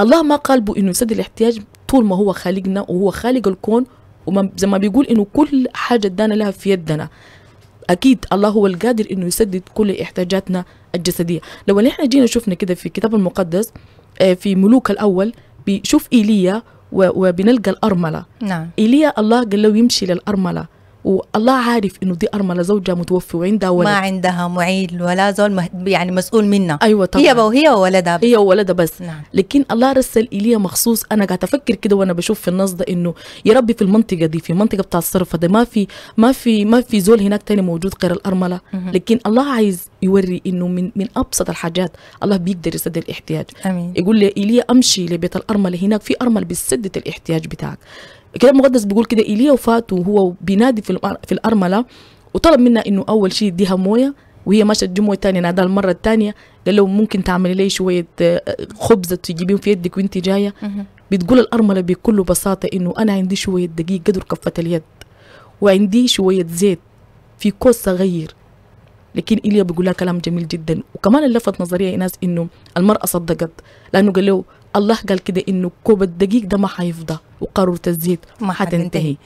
الله ما قلبه انه يسد الاحتياج طول ما هو خالقنا وهو خالق الكون وزي ما بيقول انه كل حاجه ادانا لها في يدنا اكيد الله هو القادر انه يسدد كل احتياجاتنا الجسديه لو احنا جينا شفنا كده في الكتاب المقدس آه، في ملوك الاول بيشوف ايليا وبنلقى الارمله نعم ايليا الله قال له يمشي للارمله والله عارف انه دي ارمله زوجها متوفي وعندها ولد ما عندها معيل ولا زول يعني مسؤول منها ايوه طبعا هي وهي وولدها هي وولدها بس نعم. لكن الله رسل الي مخصوص انا قاعد افكر كده وانا بشوف في النص ده انه يا ربي في المنطقه دي في المنطقه بتاع الصرفه ده ما في ما في ما في زول هناك تاني موجود غير الارمله لكن الله عايز يوري انه من من ابسط الحاجات الله بيقدر يسد الاحتياج امين يقول لي ايليا امشي لبيت الارمله هناك في ارمل بتسد الاحتياج بتاعك الكتاب المقدس بيقول كده ايليا وفات وهو بينادي في, في الارمله وطلب منها انه اول شيء يديها مويه وهي ماشيه الجمعه تانية نادى المره الثانيه قال له ممكن تعملي لي شويه آه، خبزه تجيبين في يدك وانت جايه بتقول الارمله بكل بساطه انه انا عندي شويه دقيق قدر كفه اليد وعندي شويه زيت في كوس صغير لكن ايليا بيقول لها كلام جميل جدا وكمان اللي لفت نظري ايناس انه المراه صدقت لانه قال له الله قال كده انه كوب الدقيق ده ما حيفضى وقارورة الزيت ما حتنتهي